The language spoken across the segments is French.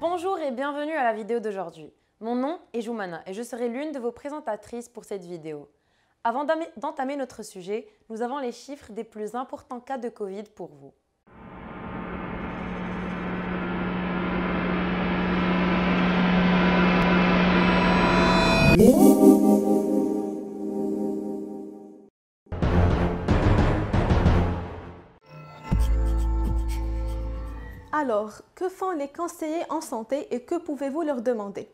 Bonjour et bienvenue à la vidéo d'aujourd'hui. Mon nom est Joumana et je serai l'une de vos présentatrices pour cette vidéo. Avant d'entamer notre sujet, nous avons les chiffres des plus importants cas de Covid pour vous. Alors, que font les conseillers en santé et que pouvez-vous leur demander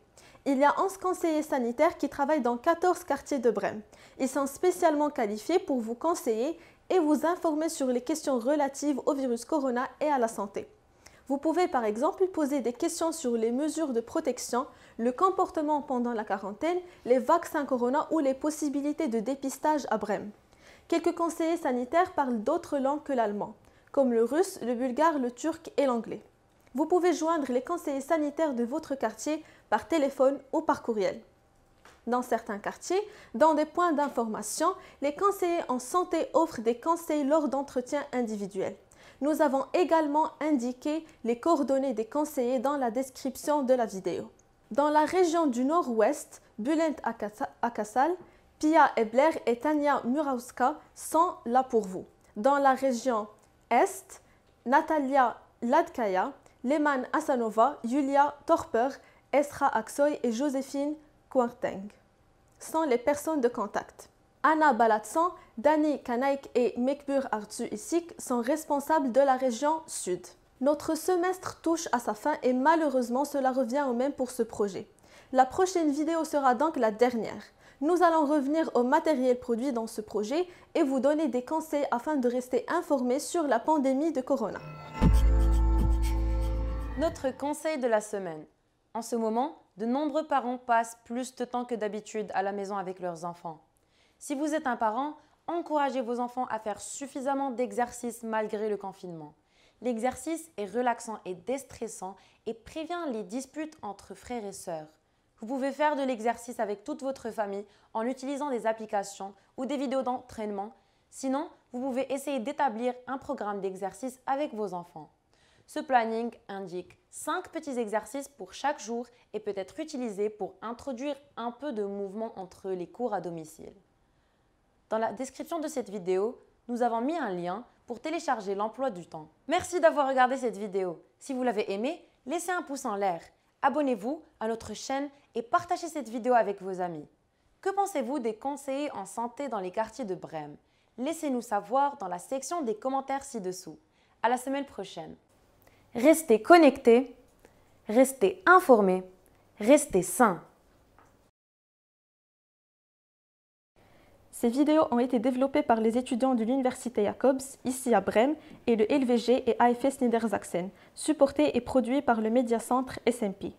il y a 11 conseillers sanitaires qui travaillent dans 14 quartiers de Brême. Ils sont spécialement qualifiés pour vous conseiller et vous informer sur les questions relatives au virus corona et à la santé. Vous pouvez par exemple poser des questions sur les mesures de protection, le comportement pendant la quarantaine, les vaccins corona ou les possibilités de dépistage à Brême. Quelques conseillers sanitaires parlent d'autres langues que l'allemand comme le russe, le bulgare, le turc et l'anglais. Vous pouvez joindre les conseillers sanitaires de votre quartier par téléphone ou par courriel. Dans certains quartiers, dans des points d'information, les conseillers en santé offrent des conseils lors d'entretiens individuels. Nous avons également indiqué les coordonnées des conseillers dans la description de la vidéo. Dans la région du nord-ouest, Bulent Akasal, Pia Ebler et Tania Murawska sont là pour vous. Dans la région est, Natalia Ladkaya, Leman Asanova, Julia Torper, Esra Aksoy et Joséphine Kuarteng sont les personnes de contact. Anna Balatsan, Dani Kanaik et Mekbur Artu Isik sont responsables de la région Sud. Notre semestre touche à sa fin et malheureusement cela revient au même pour ce projet. La prochaine vidéo sera donc la dernière. Nous allons revenir au matériel produit dans ce projet et vous donner des conseils afin de rester informé sur la pandémie de Corona. Notre conseil de la semaine. En ce moment, de nombreux parents passent plus de temps que d'habitude à la maison avec leurs enfants. Si vous êtes un parent, encouragez vos enfants à faire suffisamment d'exercices malgré le confinement. L'exercice est relaxant et déstressant et prévient les disputes entre frères et sœurs. Vous pouvez faire de l'exercice avec toute votre famille en utilisant des applications ou des vidéos d'entraînement. Sinon, vous pouvez essayer d'établir un programme d'exercice avec vos enfants. Ce planning indique 5 petits exercices pour chaque jour et peut être utilisé pour introduire un peu de mouvement entre les cours à domicile. Dans la description de cette vidéo, nous avons mis un lien pour télécharger l'emploi du temps. Merci d'avoir regardé cette vidéo. Si vous l'avez aimée, laissez un pouce en l'air abonnez-vous à notre chaîne et partagez cette vidéo avec vos amis. Que pensez-vous des conseillers en santé dans les quartiers de Brême Laissez-nous savoir dans la section des commentaires ci-dessous. À la semaine prochaine. Restez connectés, restez informés, restez sains. Ces vidéos ont été développées par les étudiants de l'Université Jacobs, ici à Brême, et le LVG et AFS Niedersachsen, supportés et produits par le Média Centre SMP.